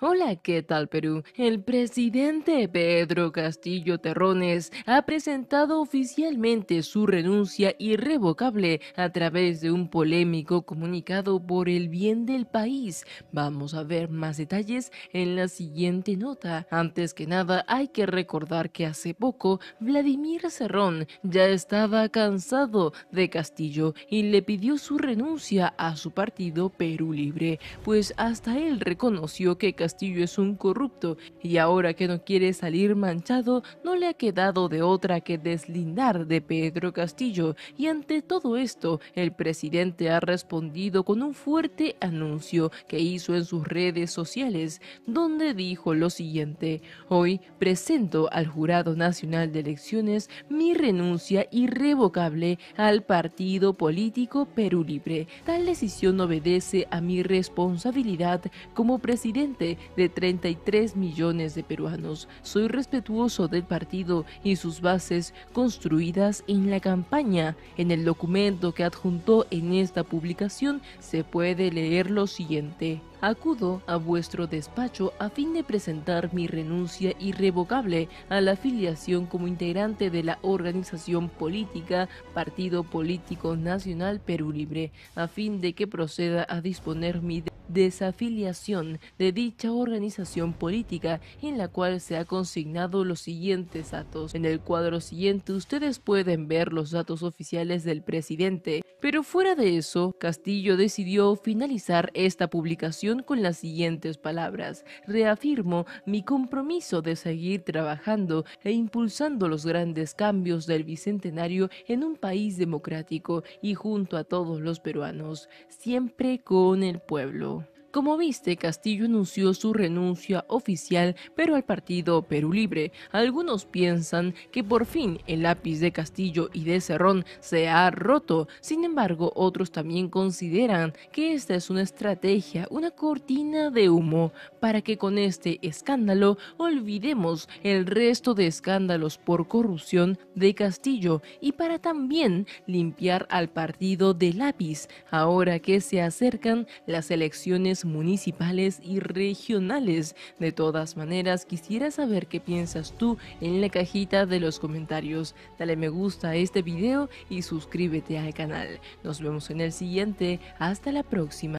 Hola, ¿qué tal Perú? El presidente Pedro Castillo Terrones ha presentado oficialmente su renuncia irrevocable a través de un polémico comunicado por el bien del país. Vamos a ver más detalles en la siguiente nota. Antes que nada, hay que recordar que hace poco Vladimir Serrón ya estaba cansado de Castillo y le pidió su renuncia a su partido Perú Libre, pues hasta él reconoció que Castillo Castillo es un corrupto y ahora que no quiere salir manchado, no le ha quedado de otra que deslindar de Pedro Castillo y ante todo esto, el presidente ha respondido con un fuerte anuncio que hizo en sus redes sociales, donde dijo lo siguiente, hoy presento al Jurado Nacional de Elecciones mi renuncia irrevocable al partido político Perú Libre. Tal decisión obedece a mi responsabilidad como presidente de 33 millones de peruanos. Soy respetuoso del partido y sus bases construidas en la campaña. En el documento que adjuntó en esta publicación se puede leer lo siguiente. Acudo a vuestro despacho a fin de presentar mi renuncia irrevocable a la afiliación como integrante de la organización política Partido Político Nacional Perú Libre, a fin de que proceda a disponer mi desafiliación de dicha organización política en la cual se ha consignado los siguientes datos. En el cuadro siguiente ustedes pueden ver los datos oficiales del presidente, pero fuera de eso, Castillo decidió finalizar esta publicación con las siguientes palabras. Reafirmo mi compromiso de seguir trabajando e impulsando los grandes cambios del Bicentenario en un país democrático y junto a todos los peruanos, siempre con el pueblo. Como viste, Castillo anunció su renuncia oficial, pero al partido Perú Libre. Algunos piensan que por fin el lápiz de Castillo y de Cerrón se ha roto. Sin embargo, otros también consideran que esta es una estrategia, una cortina de humo, para que con este escándalo olvidemos el resto de escándalos por corrupción de Castillo y para también limpiar al partido de lápiz, ahora que se acercan las elecciones municipales y regionales. De todas maneras, quisiera saber qué piensas tú en la cajita de los comentarios. Dale me gusta a este video y suscríbete al canal. Nos vemos en el siguiente. Hasta la próxima.